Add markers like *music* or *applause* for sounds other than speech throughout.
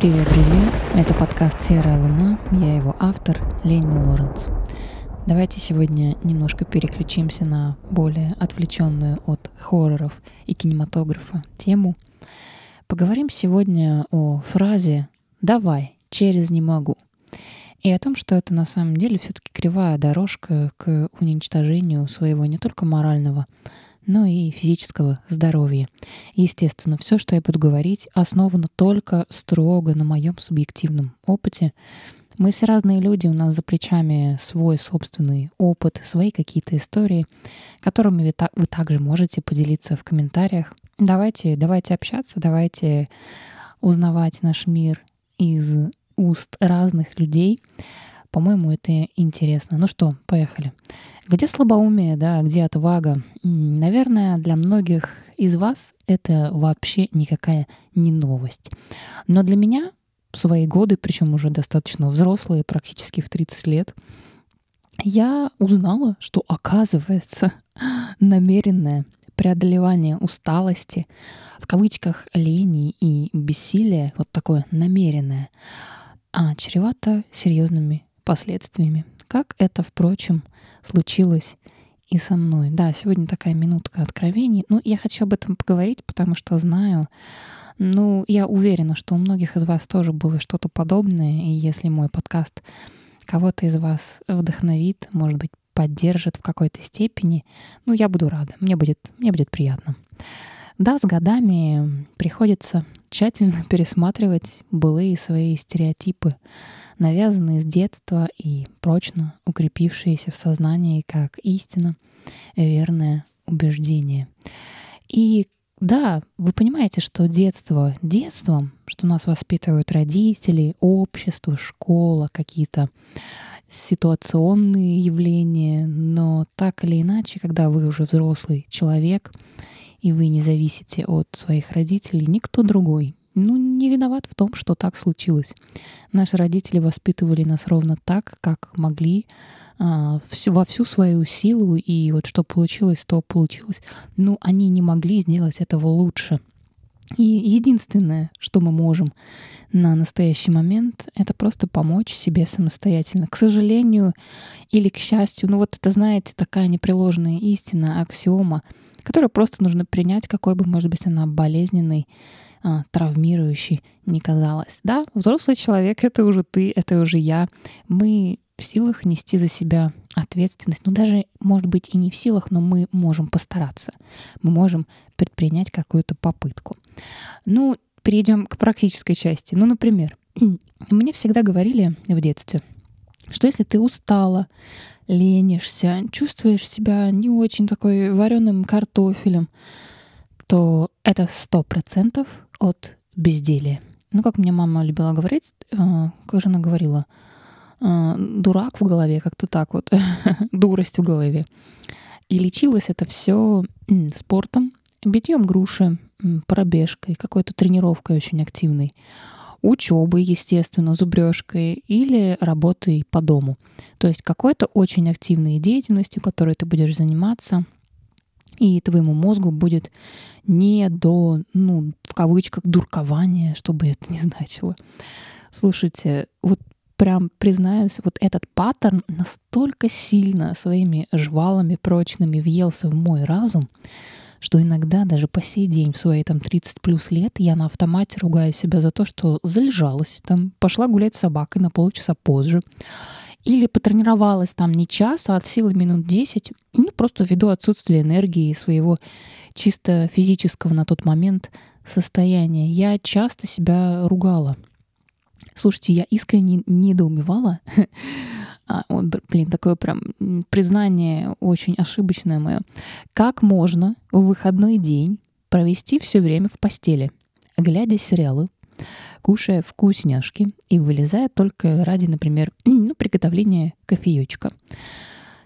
Привет, друзья! Это подкаст «Серая луна», я его автор Ленни Лоренц. Давайте сегодня немножко переключимся на более отвлеченную от хорроров и кинематографа тему. Поговорим сегодня о фразе «давай, через не могу» и о том, что это на самом деле все-таки кривая дорожка к уничтожению своего не только морального, но ну и физического здоровья. Естественно, все, что я буду говорить, основано только строго на моем субъективном опыте. Мы все разные люди, у нас за плечами свой собственный опыт, свои какие-то истории, которыми вы, так, вы также можете поделиться в комментариях. Давайте, давайте общаться, давайте узнавать наш мир из уст разных людей. По-моему, это интересно. Ну что, поехали. Где слабоумие, да, а где отвага? Наверное, для многих из вас это вообще никакая не новость. Но для меня в свои годы, причем уже достаточно взрослые, практически в 30 лет, я узнала, что оказывается *laughs* намеренное преодолевание усталости, в кавычках лени и бессилия, вот такое намеренное, а чревато серьезными последствиями. Как это, впрочем, случилось и со мной. Да, сегодня такая минутка откровений. Ну, я хочу об этом поговорить, потому что знаю, ну, я уверена, что у многих из вас тоже было что-то подобное, и если мой подкаст кого-то из вас вдохновит, может быть, поддержит в какой-то степени, ну, я буду рада, мне будет, мне будет приятно. Да, с годами приходится тщательно *laughs* пересматривать былые свои стереотипы, навязанные с детства и прочно укрепившиеся в сознании как истина, верное убеждение. И да, вы понимаете, что детство детством, что нас воспитывают родители, общество, школа, какие-то ситуационные явления, но так или иначе, когда вы уже взрослый человек, и вы не зависите от своих родителей, никто другой ну, не виноват в том, что так случилось. Наши родители воспитывали нас ровно так, как могли, а, всю, во всю свою силу, и вот что получилось, то получилось. ну они не могли сделать этого лучше. И единственное, что мы можем на настоящий момент, это просто помочь себе самостоятельно. К сожалению или к счастью, ну вот это, знаете, такая непреложная истина, аксиома, которую просто нужно принять, какой бы, может быть, она болезненной а, травмирующей не казалась. Да, взрослый человек — это уже ты, это уже я. Мы в силах нести за себя ответственность. Ну, даже, может быть, и не в силах, но мы можем постараться. Мы можем предпринять какую-то попытку. Ну, перейдем к практической части. Ну, например, *clears throat* мне всегда говорили в детстве, что если ты устала, ленишься, чувствуешь себя не очень такой вареным картофелем, то это сто процентов от безделия. Ну, как мне мама любила говорить, э, как же она говорила, э, дурак в голове, как-то так вот, *laughs* дурость в голове. И лечилось это все спортом, битьем груши, пробежкой, какой-то тренировкой очень активной, учебой, естественно, зубрежкой или работой по дому. То есть какой-то очень активной деятельностью, которой ты будешь заниматься – и твоему мозгу будет не до, ну, в кавычках, дуркования, что бы это ни значило. Слушайте, вот прям признаюсь, вот этот паттерн настолько сильно своими жвалами прочными въелся в мой разум, что иногда даже по сей день в свои там 30 плюс лет я на автомате ругаю себя за то, что залежалась, там пошла гулять с собакой на полчаса позже, или потренировалась там не час, а от силы минут 10, ну, просто ввиду отсутствия энергии своего чисто физического на тот момент состояния. Я часто себя ругала. Слушайте, я искренне недоумевала. *laughs* А, блин, такое прям признание очень ошибочное мое. Как можно в выходной день провести все время в постели, глядя сериалы, кушая вкусняшки и вылезая только ради, например, *clears throat* ну, приготовления кофеечка.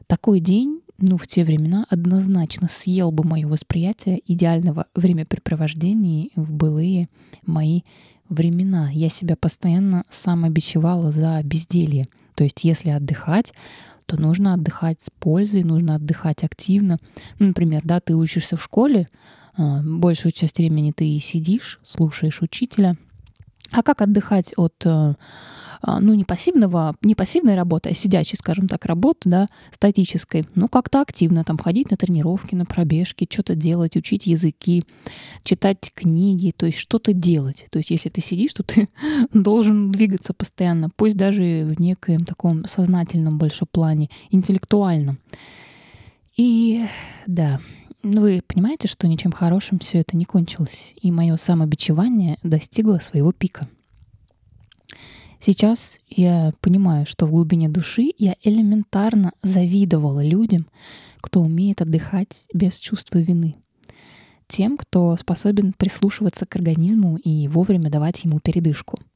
Такой день, ну, в те времена однозначно съел бы мое восприятие идеального времяпрепровождения в былые мои времена. Я себя постоянно самобичевала за безделье. То есть если отдыхать, то нужно отдыхать с пользой, нужно отдыхать активно. Ну, например, да, ты учишься в школе, а, большую часть времени ты сидишь, слушаешь учителя — а как отдыхать от э, а, ну, не пассивного, не пассивной работы, а сидячей, скажем так, работы, да, статической, ну, как-то активно, там, ходить на тренировки, на пробежки, что-то делать, учить языки, читать книги, то есть что-то делать. То есть если ты сидишь, то ты *laughs* должен двигаться постоянно, пусть даже в некоем таком сознательном больше плане, интеллектуальном. И да, ну, вы понимаете, что ничем хорошим все это не кончилось, и мое самобичевание достигло своего пика. Сейчас я понимаю, что в глубине души я элементарно завидовала людям, кто умеет отдыхать без чувства вины. Тем, кто способен прислушиваться к организму и вовремя давать ему передышку —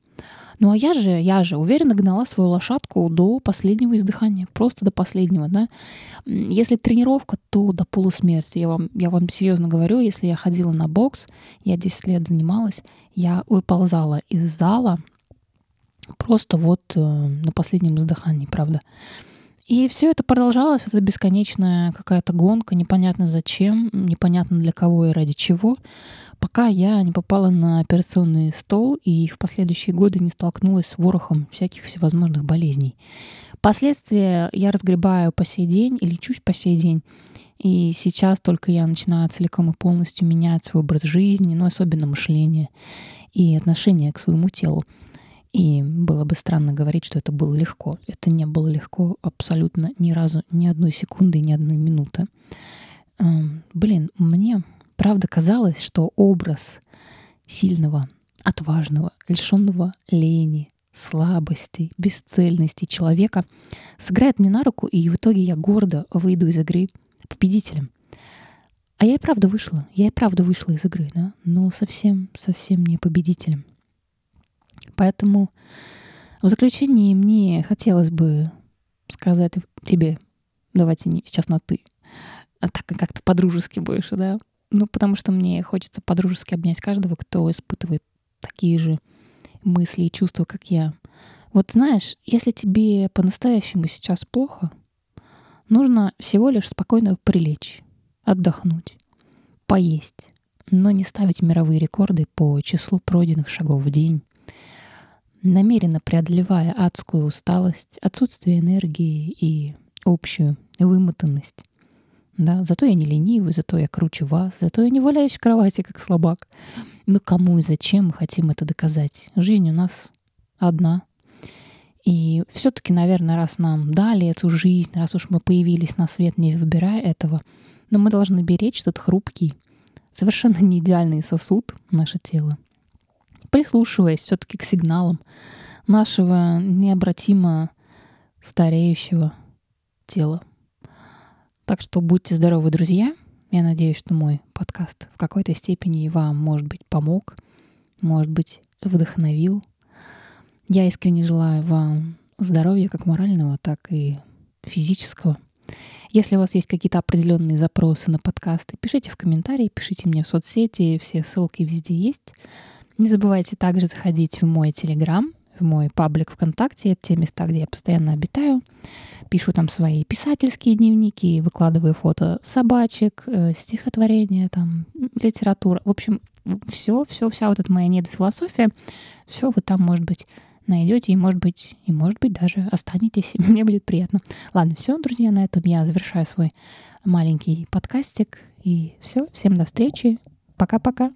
ну а я же, я же уверенно гнала свою лошадку до последнего издыхания, просто до последнего, да. Если тренировка, то до полусмерти. Я вам, я вам серьезно говорю, если я ходила на бокс, я 10 лет занималась, я выползала из зала просто вот э, на последнем издыхании, правда. И все это продолжалось, это бесконечная какая-то гонка, непонятно зачем, непонятно для кого и ради чего пока я не попала на операционный стол и в последующие годы не столкнулась с ворохом всяких всевозможных болезней. Последствия я разгребаю по сей день и лечусь по сей день. И сейчас только я начинаю целиком и полностью менять свой образ жизни, но ну, особенно мышление и отношение к своему телу. И было бы странно говорить, что это было легко. Это не было легко абсолютно ни разу, ни одной секунды, ни одной минуты. Эм, блин, мне Правда, казалось, что образ сильного, отважного, лишенного лени, слабости, бесцельности человека сыграет мне на руку, и в итоге я гордо выйду из игры победителем. А я и правда вышла, я и правда вышла из игры, да, но совсем, совсем не победителем. Поэтому в заключении мне хотелось бы сказать тебе, давайте не, сейчас на «ты», а так как-то по-дружески больше, да, ну, потому что мне хочется подружески обнять каждого, кто испытывает такие же мысли и чувства, как я. Вот знаешь, если тебе по-настоящему сейчас плохо, нужно всего лишь спокойно прилечь, отдохнуть, поесть, но не ставить мировые рекорды по числу пройденных шагов в день, намеренно преодолевая адскую усталость, отсутствие энергии и общую вымотанность. Да, зато я не ленивый, зато я круче вас, зато я не валяюсь в кровати, как слабак. Но кому и зачем мы хотим это доказать? Жизнь у нас одна. И все-таки, наверное, раз нам дали эту жизнь, раз уж мы появились на свет, не выбирая этого, но мы должны беречь этот хрупкий, совершенно *laughs* не идеальный сосуд наше тело, прислушиваясь все-таки к сигналам нашего необратимо стареющего тела. Так что будьте здоровы, друзья. Я надеюсь, что мой подкаст в какой-то степени вам, может быть, помог, может быть, вдохновил. Я искренне желаю вам здоровья как морального, так и физического. Если у вас есть какие-то определенные запросы на подкасты, пишите в комментарии, пишите мне в соцсети, все ссылки везде есть. Не забывайте также заходить в мой телеграм, в мой паблик ВКонтакте, это те места, где я постоянно обитаю. Пишу там свои писательские дневники, выкладываю фото собачек, э, стихотворения, там, литература. В общем, все, все, вся вот эта моя недофилософия, все вы там, может быть, найдете и, может быть, и, может быть, даже останетесь. *laughs* Мне будет приятно. Ладно, все, друзья, на этом я завершаю свой маленький подкастик. И все, всем до встречи. Пока-пока.